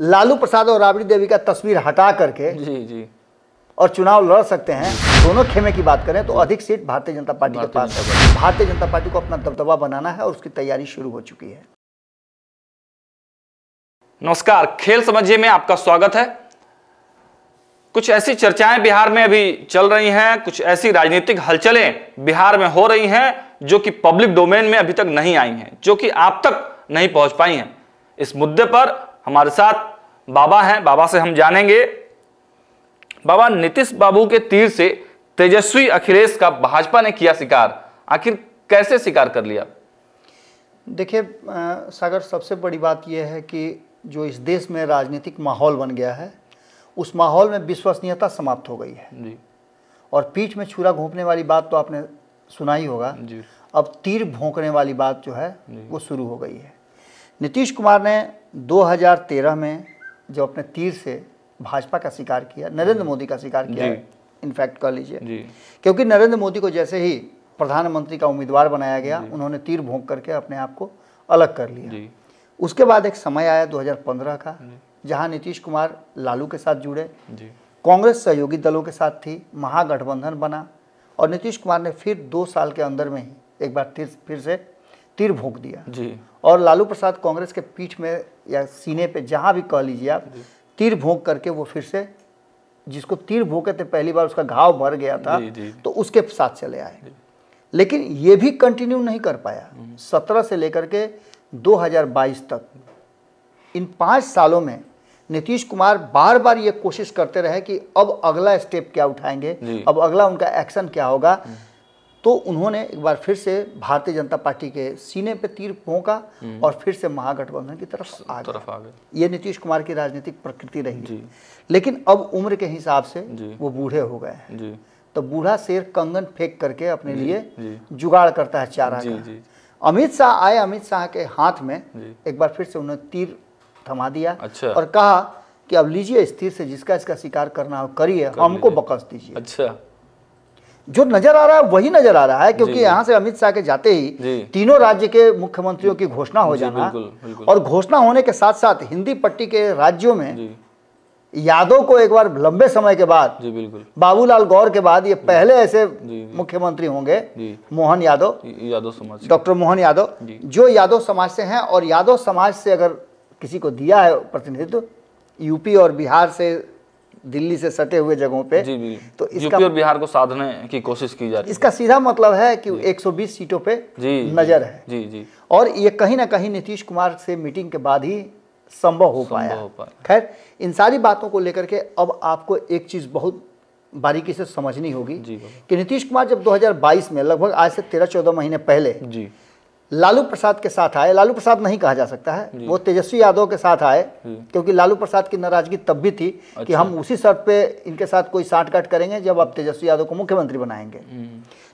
लालू प्रसाद और राबड़ी देवी का तस्वीर हटा करके जी जी और चुनाव लड़ सकते हैं दोनों खेमे की बात करें तो अधिक सीट भारतीय जनता पार्टी के पास है भारतीय जनता पार्टी को अपना दबदबा बनाना है और उसकी तैयारी शुरू हो चुकी है नमस्कार खेल समझिए में आपका स्वागत है कुछ ऐसी चर्चाएं बिहार में अभी चल रही हैं कुछ ऐसी राजनीतिक हलचलें बिहार में हो रही हैं जो कि पब्लिक डोमेन में अभी तक नहीं आई हैं जो कि आप तक नहीं पहुंच पाई हैं इस मुद्दे पर हमारे साथ बाबा हैं बाबा से हम जानेंगे बाबा नीतीश बाबू के तीर से तेजस्वी अखिलेश का भाजपा ने किया शिकार आखिर कैसे शिकार कर लिया देखिए सागर सबसे बड़ी बात यह है कि जो इस देश में राजनीतिक माहौल बन गया है उस माहौल में विश्वसनीयता समाप्त हो गई है जी और पीठ में छुरा घोंपने वाली बात तो आपने सुना ही होगा जी अब तीर भोंकने वाली बात जो है वो शुरू हो गई है नीतीश कुमार ने 2013 में जो अपने तीर से भाजपा का शिकार किया नरेंद्र मोदी का शिकार किया इनफैक्ट कह लीजिए क्योंकि नरेंद्र मोदी को जैसे ही प्रधानमंत्री का उम्मीदवार बनाया गया उन्होंने तीर भोंक करके अपने आप को अलग कर लिया उसके बाद एक समय आया 2015 का जहां नीतीश कुमार लालू के साथ जुड़े कांग्रेस सहयोगी दलों के साथ थी महागठबंधन बना और नीतीश कुमार ने फिर दो साल के अंदर में ही एक बार फिर फिर से तीर भोंक दिया जी और लालू प्रसाद कांग्रेस के पीठ में या सीने पे जहाँ भी कह लीजिए आप तीर भोंक करके वो फिर से जिसको तीर भोंके थे पहली बार उसका घाव भर गया था जी, जी। तो उसके साथ चले आए लेकिन ये भी कंटिन्यू नहीं कर पाया हम्म। सत्रह से लेकर के 2022 तक इन पाँच सालों में नीतीश कुमार बार बार ये कोशिश करते रहे कि अब अगला स्टेप क्या उठाएंगे अब अगला उनका एक्शन क्या होगा हम्म। तो उन्होंने एक बार फिर से भारतीय जनता पार्टी के सीने पे तीर फोंका हम्म। और फिर से महागठबंधन की तरफ आ गए ये नीतीश कुमार की राजनीतिक प्रकृति रही लेकिन अब उम्र के हिसाब से वो बूढ़े हो गए हैं तो बूढ़ा शेर कंगन फेंक करके अपने लिए जुगाड़ करता है चारा अमित शाह आए अमित शाह के हाथ में एक बार फिर से उन्होंने तीर थमा दिया अच्छा। और कहा कि अब लीजिए इस तीर से जिसका इसका शिकार करना हो करिए हमको बकस दीजिए अच्छा जो नजर आ रहा है वही नजर आ रहा है क्योंकि यहाँ से अमित शाह के जाते ही तीनों राज्य के मुख्यमंत्रियों की घोषणा हो जाना बिल्कुल, बिल्कुल। और घोषणा होने के साथ साथ हिंदी पट्टी के राज्यों में यादव को एक बार लंबे समय के बाद बाबूलाल गौर के बाद ये पहले ऐसे मुख्यमंत्री होंगे मोहन यादव यादव समाज डॉक्टर मोहन यादव जो यादव समाज से हैं और यादव समाज से अगर किसी को दिया है प्रतिनिधित्व यूपी और बिहार से दिल्ली से सटे हुए जगहों पे जी भी। तो इसका और बिहार को साधने की कोशिश की जा रही है इसका सीधा मतलब है कि 120 सीटों पे जी नजर है जी जी और ये कहीं ना कहीं नीतीश कुमार से मीटिंग के बाद ही संभव हो पाया खैर इन सारी बातों को लेकर के अब आपको एक चीज बहुत बारीकी से समझनी होगी कि नीतीश कुमार जब 2022 में लगभग आज से 13-14 महीने पहले जी लालू प्रसाद के साथ आए लालू प्रसाद नहीं कहा जा सकता है वो तेजस्वी यादव के साथ आए क्योंकि लालू प्रसाद की नाराजगी तब भी थी अच्छा। कि हम उसी शर्त पे इनके साथ कोई साठगांठ करेंगे जब आप तेजस्वी यादव को मुख्यमंत्री बनाएंगे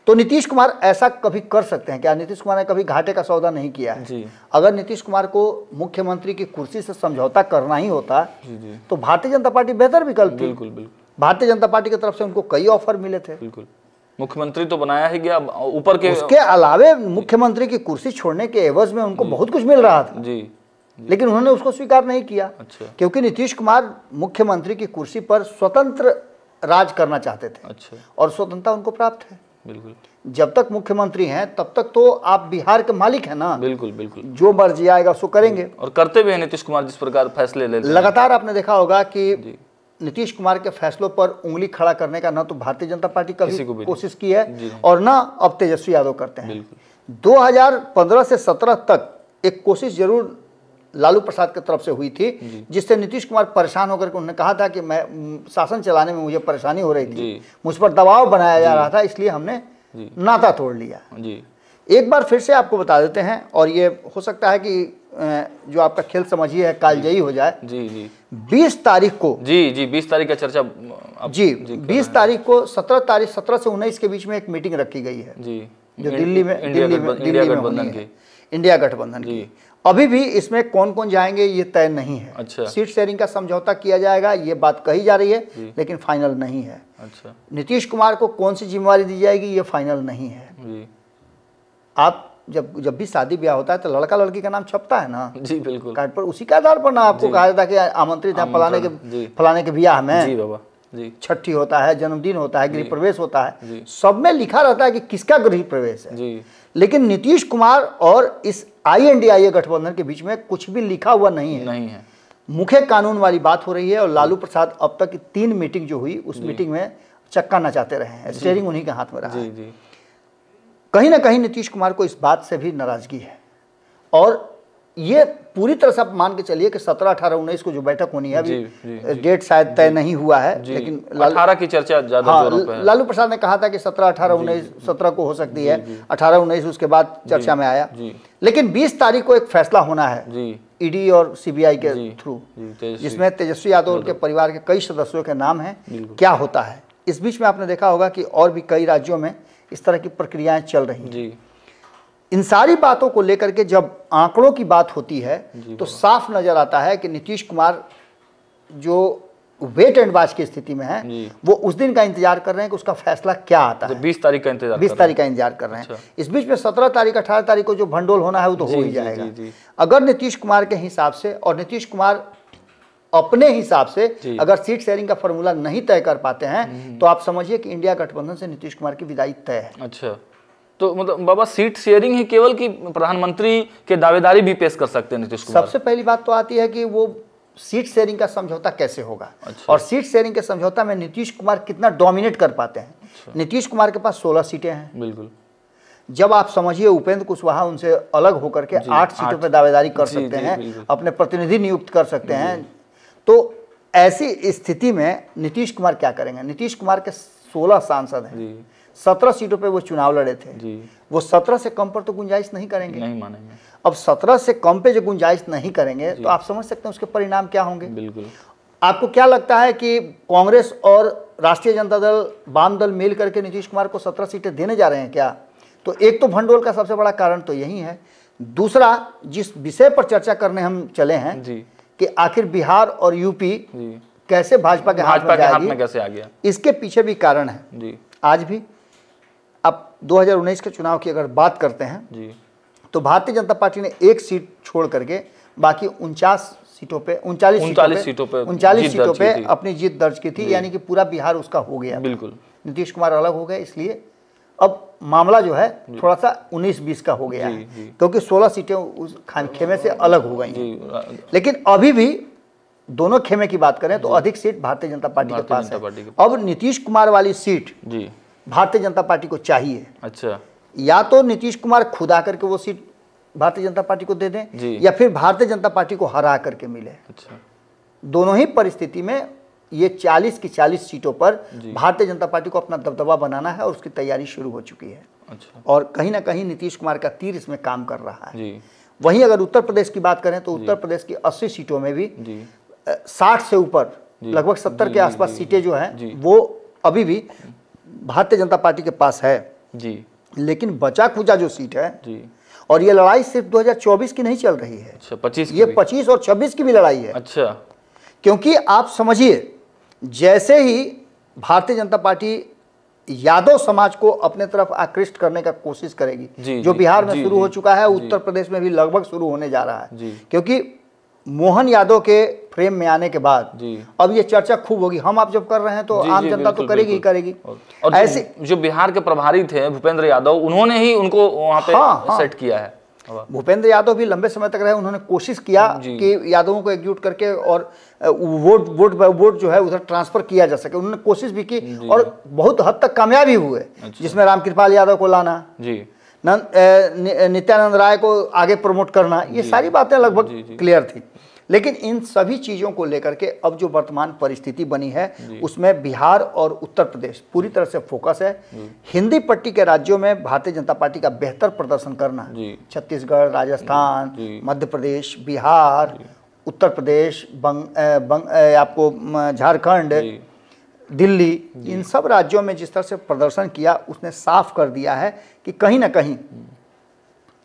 तो नीतीश कुमार ऐसा कभी कर सकते हैं क्या नीतीश कुमार ने कभी घाटे का सौदा नहीं किया है अगर नीतीश कुमार को मुख्यमंत्री की कुर्सी से समझौता करना ही होता तो भारतीय जनता पार्टी बेहतर विकल्प थी भारतीय जनता पार्टी की तरफ से उनको कई ऑफर मिले थे बिल्कुल मुख्यमंत्री तो बनाया ही गया ऊपर के उसके अलावे मुख्यमंत्री की कुर्सी छोड़ने के एवज में उनको बहुत कुछ मिल रहा था जी लेकिन उन्होंने उसको स्वीकार नहीं किया अच्छा क्योंकि नीतीश कुमार मुख्यमंत्री की कुर्सी पर स्वतंत्र राज करना चाहते थे अच्छा और स्वतंत्रता उनको प्राप्त है बिल्कुल जब तक मुख्यमंत्री हैं तब तक तो आप बिहार के मालिक हैं ना बिल्कुल बिल्कुल जो मर्जी आएगा उसको करेंगे और करते भी हैं नीतीश कुमार जिस प्रकार फैसले ले लगातार आपने देखा होगा की नीतीश कुमार के फैसलों पर उंगली खड़ा करने का ना तो भारतीय जनता पार्टी कभी कोशिश की है और ना अब तेजस्वी यादव करते हैं 2015 से 17 तक एक कोशिश जरूर लालू प्रसाद की तरफ से हुई थी जिससे नीतीश कुमार परेशान होकर के उन्होंने कहा था कि मैं शासन चलाने में मुझे परेशानी हो रही थी मुझ पर दबाव बनाया जा रहा था इसलिए हमने नाता तोड़ लिया एक बार फिर से आपको बता देते हैं और ये हो सकता है कि जो आपका खेल समझिए है कालजयी हो जाए जी जी बीस तारीख को जी जी बीस तारीख का चर्चा जी बीस तारीख को सत्रह तारीख सत्रह से उन्नीस के बीच में एक मीटिंग रखी गई है जी जो दिल्ली में इंडिया दिल्ली में दिल्ली में होनी इंडिया गठबंधन की अभी भी इसमें कौन कौन जाएंगे ये तय नहीं है अच्छा सीट शेयरिंग का समझौता किया जाएगा ये बात कही जा रही है लेकिन फाइनल नहीं है अच्छा नीतीश कुमार को कौन सी जिम्मेवारी दी जाएगी ये फाइनल नहीं है आप जब जब भी शादी ब्याह होता है तो लड़का लड़की का नाम छपता है ना जी बिल्कुल कार्ड पर उसी के आधार पर ना आपको कहा जाता है कि आमंत्रित है फलाने के फलाने के ब्याह में जी बाबा जी छठी होता है जन्मदिन होता है गृह प्रवेश होता है सब में लिखा रहता है कि किसका गृह प्रवेश है जी। लेकिन नीतीश कुमार और इस आई एन डी आई गठबंधन के बीच में कुछ भी लिखा हुआ नहीं है नहीं है मुख्य कानून वाली बात हो रही है और लालू प्रसाद अब तक तीन मीटिंग जो हुई उस मीटिंग में चक्का नचाते रहे हैं स्टेयरिंग उन्हीं के हाथ में रहा जी, जी। कहीं ना कहीं नीतीश कुमार को इस बात से भी नाराज़गी है और ये पूरी तरह से आप मान के चलिए कि सत्रह अठारह उन्नीस को जो बैठक होनी है अभी डेट शायद तय नहीं हुआ है लेकिन अठारह की चर्चा ज्यादा हाँ, लालू प्रसाद ने कहा था कि सत्रह अठारह उन्नीस सत्रह को हो सकती है अठारह उन्नीस उसके बाद चर्चा में आया लेकिन बीस तारीख को एक फैसला होना है ईडी और सीबीआई के थ्रू जिसमें तेजस्वी यादव उनके परिवार के कई सदस्यों के नाम है क्या होता है इस बीच में आपने देखा होगा कि और भी कई राज्यों में इस तरह की प्रक्रियाएं चल रही हैं जी इन सारी बातों को लेकर के जब आंकड़ों की बात होती है तो हाँ। साफ नजर आता है कि नीतीश कुमार जो वेट एंड वॉच की स्थिति में है वो उस दिन का इंतजार कर रहे हैं कि उसका फैसला क्या आता तो है बीस तारीख का इंतजार बीस तारीख का इंतजार कर रहे हैं अच्छा। इस बीच में सत्रह तारीख अठारह तारीख को जो भंडोल होना है वो तो हो ही जाएगा अगर नीतीश कुमार के हिसाब से और नीतीश कुमार अपने हिसाब से अगर सीट शेयरिंग का फॉर्मूला नहीं तय कर पाते हैं हम्म, हम्म। तो आप समझिए कि इंडिया गठबंधन से नीतीश कुमार की विदाई तय है अच्छा तो मतलब बाबा सीट शेयरिंग ही केवल कि प्रधानमंत्री के दावेदारी भी पेश कर सकते हैं नीतीश कुमार सबसे पहली बात तो आती है कि वो सीट शेयरिंग का समझौता कैसे होगा अच्छा। और सीट शेयरिंग के समझौता में नीतीश कुमार कितना डोमिनेट कर पाते हैं अच्छा। नीतीश कुमार के पास सोलह सीटें हैं बिल्कुल जब आप समझिए उपेंद्र कुशवाहा उनसे अलग होकर के आठ सीटों पर दावेदारी कर सकते हैं अपने प्रतिनिधि नियुक्त कर सकते हैं तो ऐसी स्थिति में नीतीश कुमार क्या करेंगे नीतीश कुमार के सोलह सांसद हैं सत्रह सीटों पे वो चुनाव लड़े थे वो सत्रह से कम पर तो गुंजाइश नहीं करेंगे नहीं मानेंगे अब सत्रह से कम पे जो गुंजाइश नहीं करेंगे तो आप समझ सकते हैं उसके परिणाम क्या होंगे बिल्कुल आपको क्या लगता है कि कांग्रेस और राष्ट्रीय जनता दल वाम दल मिल करके नीतीश कुमार को सत्रह सीटें देने जा रहे हैं क्या तो एक तो भंडोल का सबसे बड़ा कारण तो यही है दूसरा जिस विषय पर चर्चा करने हम चले हैं जी कि आखिर बिहार और यूपी कैसे भाजपा के हाथ में, के हाथ में कैसे आ गया इसके पीछे भी कारण है जी आज भी अब 2019 के चुनाव की अगर बात करते हैं जी तो भारतीय जनता पार्टी ने एक सीट छोड़ करके बाकी उनचास सीटों पे उनचालीस सीटों पे उनचालीस सीटों पे अपनी जीत दर्ज की थी यानी कि पूरा बिहार उसका हो गया बिल्कुल नीतीश कुमार अलग हो गए इसलिए अब मामला जो है थोड़ा सा 19-20 का हो गया है क्योंकि 16 सीटें उस खान खेमे से अलग हो गई हैं लेकिन अभी भी दोनों खेमे की बात करें तो अधिक सीट भारतीय जनता पार्टी के पास है अब नीतीश कुमार वाली सीट भारतीय जनता पार्टी को चाहिए अच्छा या तो नीतीश कुमार खुद आकर के वो सीट भारतीय जनता पार्टी को दे दें या फिर भारतीय जनता पार्टी को हरा करके मिले अच्छा दोनों ही परिस्थिति में ये 40 की 40 सीटों पर भारतीय जनता पार्टी को अपना दबदबा बनाना है और उसकी तैयारी शुरू हो चुकी है अच्छा। और कहीं ना कहीं नीतीश कुमार का तीर इसमें काम कर रहा है वहीं अगर उत्तर प्रदेश की बात करें तो उत्तर प्रदेश की 80 सीटों में भी साठ से ऊपर लगभग सत्तर के आसपास सीटें जो हैं वो अभी भी भारतीय जनता पार्टी के पास है जी लेकिन बचा खुचा जो सीट है जी और ये लड़ाई सिर्फ 2024 की नहीं चल रही है अच्छा, 25 ये 25 और 26 की भी लड़ाई है अच्छा क्योंकि आप समझिए जैसे ही भारतीय जनता पार्टी यादव समाज को अपने तरफ आकृष्ट करने का कोशिश करेगी जो बिहार में शुरू हो चुका है उत्तर प्रदेश में भी लगभग शुरू होने जा रहा है क्योंकि मोहन यादव के फ्रेम में आने के बाद अब ये चर्चा खूब होगी हम आप जब कर रहे हैं तो आम जनता तो करेगी ही करेगी और ऐसे जो बिहार के प्रभारी थे भूपेंद्र यादव उन्होंने ही उनको वहां पे हाँ, सेट हाँ। किया है भूपेंद्र यादव भी लंबे समय तक रहे उन्होंने कोशिश किया कि यादवों को एकजुट करके और वोट वोट वोट जो है उधर ट्रांसफर किया जा सके उन्होंने कोशिश भी की और बहुत हद तक कामयाबी हुए अच्छा। जिसमें रामकृपाल यादव को लाना जी नित्यानंद राय को आगे प्रमोट करना ये सारी बातें लगभग क्लियर थी लेकिन इन सभी चीज़ों को लेकर के अब जो वर्तमान परिस्थिति बनी है उसमें बिहार और उत्तर प्रदेश पूरी तरह से फोकस है हिंदी पट्टी के राज्यों में भारतीय जनता पार्टी का बेहतर प्रदर्शन करना छत्तीसगढ़ राजस्थान मध्य प्रदेश बिहार उत्तर प्रदेश बंग, बंग आपको झारखंड दिल्ली इन सब राज्यों में जिस तरह से प्रदर्शन किया उसने साफ कर दिया है कि कहीं ना कहीं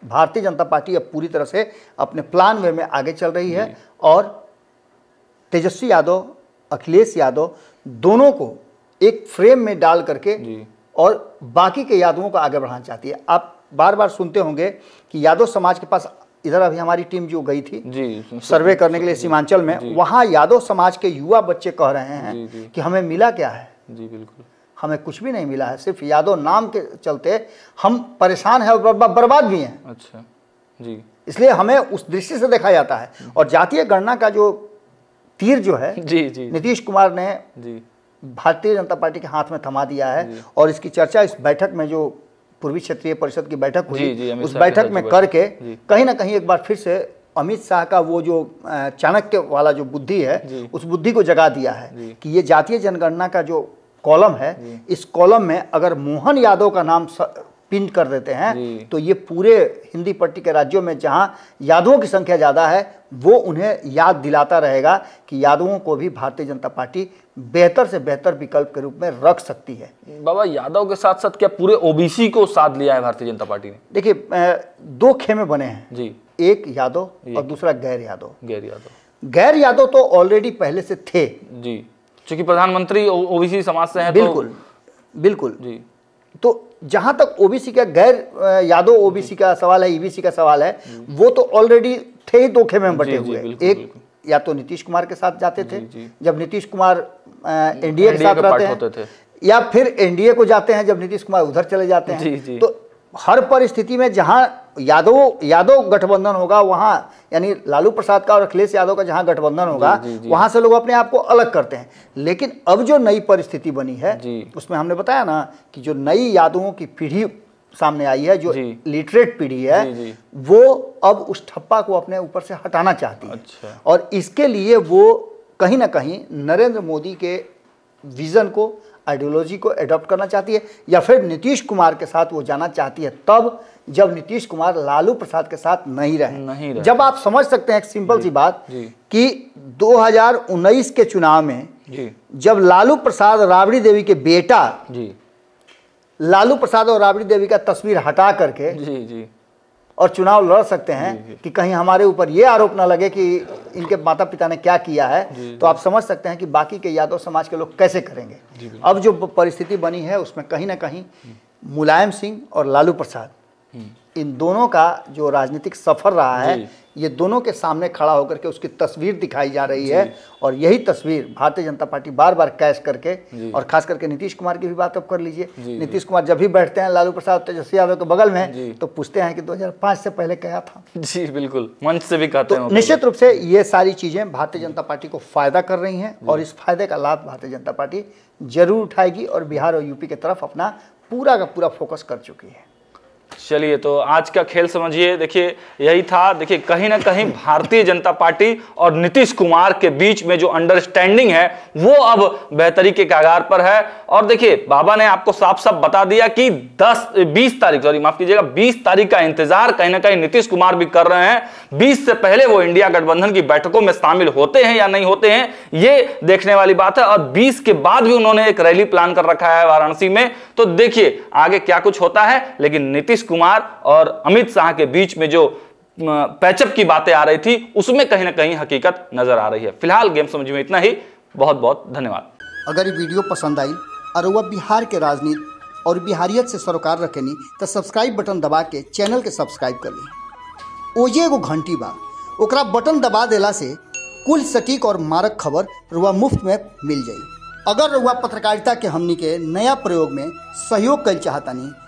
भारतीय जनता पार्टी अब पूरी तरह से अपने प्लान वे में आगे चल रही है और तेजस्वी यादव अखिलेश यादव दोनों को एक फ्रेम में डाल करके और बाकी के यादवों को आगे बढ़ाना चाहती है आप बार बार सुनते होंगे कि यादव समाज के पास इधर अभी हमारी टीम जो गई थी जी, सर्वे करने के लिए सीमांचल में वहां यादव समाज के युवा बच्चे कह रहे हैं जी, जी, कि हमें मिला क्या है जी बिल्कुल हमें कुछ भी नहीं मिला है सिर्फ यादव नाम के चलते हम परेशान हैं और बर्बाद भी हैं अच्छा जी इसलिए हमें उस दृष्टि से देखा जाता है हम्म। और जातीय गणना का जो तीर जो है जी जी नीतीश कुमार ने जी भारतीय जनता पार्टी के हाथ में थमा दिया है और इसकी चर्चा इस बैठक में जो पूर्वी क्षेत्रीय परिषद की बैठक हुई उस बैठक में करके कहीं ना कहीं एक बार फिर से अमित शाह का वो जो चाणक्य वाला जो बुद्धि है उस बुद्धि को जगा दिया है कि ये जातीय जनगणना का जो कॉलम है इस कॉलम में अगर मोहन यादव का नाम पिन कर देते हैं तो ये पूरे हिंदी पट्टी के राज्यों में जहाँ यादवों की संख्या ज़्यादा है वो उन्हें याद दिलाता रहेगा कि यादवों को भी भारतीय जनता पार्टी बेहतर से बेहतर विकल्प के रूप में रख सकती है बाबा यादव के साथ साथ क्या पूरे ओबीसी को साथ लिया है भारतीय जनता पार्टी ने देखिए दो खेमे बने हैं जी एक यादव और दूसरा गैर यादव गैर यादव गैर यादव तो ऑलरेडी पहले से थे जी चूंकि प्रधानमंत्री ओबीसी समाज से हैं तो- बिल्कुल तो, बिल्कुल जी तो जहां तक ओबीसी का गैर यादव ओबीसी का सवाल है ईबीसी का सवाल है वो तो ऑलरेडी थे ही धोखे में बटे हुए एक या तो नीतीश कुमार के साथ जाते थे जब नीतीश कुमार एनडीए के साथ रहते हैं या फिर एनडीए को जाते हैं जब नीतीश कुमार उधर चले जाते हैं तो हर परिस्थिति में जहां यादव यादव गठबंधन होगा वहां यानी लालू प्रसाद का और अखिलेश यादव का जहां गठबंधन होगा जी, जी, वहां से लोग अपने आप को अलग करते हैं लेकिन अब जो नई परिस्थिति बनी है उसमें हमने बताया ना कि जो नई यादवों की पीढ़ी सामने आई है जो लिटरेट पीढ़ी है जी, जी। वो अब उस ठप्पा को अपने ऊपर से हटाना चाहती है अच्छा। और इसके लिए वो कहीं ना कहीं नरेंद्र मोदी के विजन को आइडियोलॉजी को एडॉप्ट करना चाहती है या फिर नीतीश कुमार के साथ वो जाना चाहती है तब जब नीतीश कुमार लालू प्रसाद के साथ नहीं रहे नहीं रहे। जब आप समझ सकते हैं एक सिंपल सी बात कि 2019 के चुनाव में जब लालू प्रसाद राबड़ी देवी के बेटा लालू प्रसाद और राबड़ी देवी का तस्वीर हटा करके जी जी और चुनाव लड़ सकते हैं कि कहीं हमारे ऊपर ये आरोप ना लगे कि इनके माता पिता ने क्या किया है तो आप समझ सकते हैं कि बाकी के यादव समाज के लोग कैसे करेंगे अब जो परिस्थिति बनी है उसमें कहीं ना कहीं मुलायम सिंह और लालू प्रसाद हम्म। इन दोनों का जो राजनीतिक सफर रहा है ये दोनों के सामने खड़ा होकर के उसकी तस्वीर दिखाई जा रही है और यही तस्वीर भारतीय जनता पार्टी बार बार कैश करके और खास करके नीतीश कुमार की भी बात अब कर लीजिए नीतीश कुमार जब भी बैठते हैं लालू प्रसाद तेजस्वी यादव के बगल में तो पूछते हैं कि 2005 से पहले क्या था जी बिल्कुल मंच से भी कहते तो हैं निश्चित रूप से ये सारी चीजें भारतीय जनता पार्टी को फायदा कर रही है और इस फायदे का लाभ भारतीय जनता पार्टी जरूर उठाएगी और बिहार और यूपी की तरफ अपना पूरा का पूरा फोकस कर चुकी है चलिए तो आज का खेल समझिए देखिए यही था देखिए कहीं ना कहीं भारतीय जनता पार्टी और नीतीश कुमार के बीच में जो अंडरस्टैंडिंग है वो अब बेहतरी के कागार पर है और देखिए बाबा ने आपको साफ साफ बता दिया कि 10 20 तारीख सॉरी माफ कीजिएगा 20 तारीख का इंतजार कहीं ना कहीं नीतीश कुमार भी कर रहे हैं बीस से पहले वो इंडिया गठबंधन की बैठकों में शामिल होते हैं या नहीं होते हैं ये देखने वाली बात है और बीस के बाद भी उन्होंने एक रैली प्लान कर रखा है वाराणसी में तो देखिए आगे क्या कुछ होता है लेकिन नीतीश नीतीश कुमार और अमित शाह के बीच में जो पैचअप की बातें आ रही थी उसमें कहीं ना कहीं हकीकत नजर आ रही है फिलहाल गेम समझ में इतना ही बहुत बहुत धन्यवाद अगर ये वीडियो पसंद आई और वह बिहार के राजनीति और बिहारियत से सरोकार रखेनी तो सब्सक्राइब बटन दबा के चैनल के सब्सक्राइब कर ली ओजे एगो घंटी बा ओकरा बटन दबा देला से कुल सटीक और मारक खबर रुआ मुफ्त में मिल जाए अगर रुआ पत्रकारिता के हमनी के नया प्रयोग में सहयोग कर चाहतनी